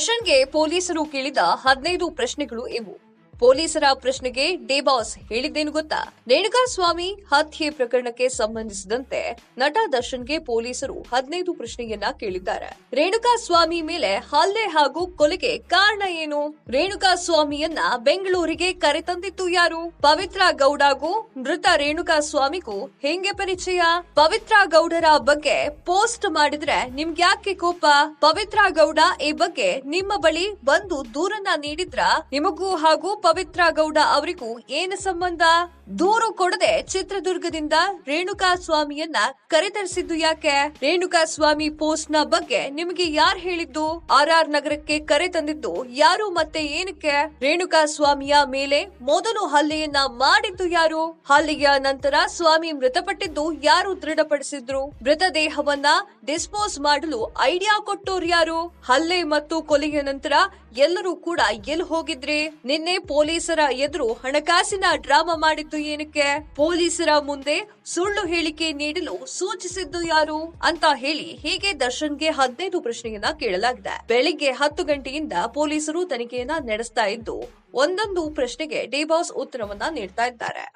ದರ್ಶನ್ಗೆ ಪೊಲೀಸರು ಕೇಳಿದ ಹದಿನೈದು ಪ್ರಶ್ನೆಗಳು ಇವು ಪೊಲೀಸರ ಪ್ರಶ್ನೆಗೆ ಡೇಬಾಸ್ ಹೇಳಿದ್ದೇನು ಗೊತ್ತಾ ರೇಣುಕಾ ಸ್ವಾಮಿ ಹತ್ಯೆ ಪ್ರಕರಣಕ್ಕೆ ಸಂಬಂಧಿಸಿದಂತೆ ನಟ ದರ್ಶನ್ಗೆ ಪೊಲೀಸರು ಹದಿನೈದು ಪ್ರಶ್ನೆಯನ್ನ ಕೇಳಿದ್ದಾರೆ ಸ್ವಾಮಿ ಮೇಲೆ ಹಲ್ಲೆ ಹಾಗೂ ಕೊಲೆಗೆ ಕಾರಣ ಏನು ರೇಣುಕಾ ಸ್ವಾಮಿಯನ್ನ ಬೆಂಗಳೂರಿಗೆ ಕರೆತಂದಿತ್ತು ಯಾರು ಪವಿತ್ರ ಗೌಡಗೂ ಮೃತ ರೇಣುಕಾ ಸ್ವಾಮಿಗೂ ಹೆಂಗೆ ಪರಿಚಯ ಪವಿತ್ರ ಗೌಡರ ಬಗ್ಗೆ ಪೋಸ್ಟ್ ಮಾಡಿದ್ರೆ ನಿಮ್ಗೆ ಯಾಕೆ ಕೋಪ ಪವಿತ್ರ ಗೌಡ ಈ ಬಗ್ಗೆ ನಿಮ್ಮ ಬಳಿ ಬಂದು ದೂರನ್ನ ನೀಡಿದ್ರ ನಿಮಗೂ ಹಾಗೂ ಪವಿತ್ರ ಗೌಡ ಅವರಿಗೂ ಏನು ಸಂಬಂಧ ದೂರು ಕೊಡದೆ ಚಿತ್ರದುರ್ಗದಿಂದ ರೇಣುಕಾ ಸ್ವಾಮಿಯನ್ನ ಕರೆತರಿಸಿದ್ದು ಯಾಕೆ ರೇಣುಕಾ ಸ್ವಾಮಿ ಪೋಸ್ಟ್ ನ ಬಗ್ಗೆ ನಿಮಗೆ ಯಾರು ಹೇಳಿದ್ದು ಆರ್ ಆರ್ ನಗರಕ್ಕೆ ಕರೆ ತಂದಿದ್ದು ಯಾರು ಮತ್ತೆ ಏನಕ್ಕೆ ರೇಣುಕಾ ಸ್ವಾಮಿಯ ಮೇಲೆ ಮೊದಲು ಹಲ್ಲೆಯನ್ನ ಮಾಡಿದ್ದು ಯಾರು ಹಲ್ಲೆಯ ನಂತರ ಸ್ವಾಮಿ ಮೃತಪಟ್ಟಿದ್ದು ಯಾರು ದೃಢಪಡಿಸಿದ್ರು ಮೃತದೇಹವನ್ನ ಡಿಸ್ಪೋಸ್ ಮಾಡಲು ಐಡಿಯಾ ಕೊಟ್ಟೋರು ಯಾರು ಹಲ್ಲೆ ಮತ್ತು ಕೊಲೆಯ ನಂತರ ಎಲ್ಲರೂ ಕೂಡ ಎಲ್ಲಿ ಹೋಗಿದ್ರಿ ನಿನ್ನೆ ಪೊಲೀಸರ ಎದುರು ಹಣಕಾಸಿನ ಡ್ರಾಮಾ ಮಾಡಿದ್ದು ಏನಕ್ಕೆ ಪೊಲೀಸರ ಮುಂದೆ ಸುಳ್ಳು ಹೇಳಿಕೆ ನೀಡಲು ಸೂಚಿಸಿದ್ದು ಯಾರು ಅಂತ ಹೇಳಿ ಹೀಗೆ ದರ್ಶನ್ಗೆ ಹದಿನೈದು ಪ್ರಶ್ನೆಯನ್ನ ಕೇಳಲಾಗಿದೆ ಬೆಳಿಗ್ಗೆ ಹತ್ತು ಗಂಟೆಯಿಂದ ಪೊಲೀಸರು ತನಿಖೆಯನ್ನ ನಡೆಸ್ತಾ ಇದ್ದು ಒಂದೊಂದು ಪ್ರಶ್ನೆಗೆ ಡಿ ಬಾಸ್ ಉತ್ತರವನ್ನ ನೀಡ್ತಾ ಇದ್ದಾರೆ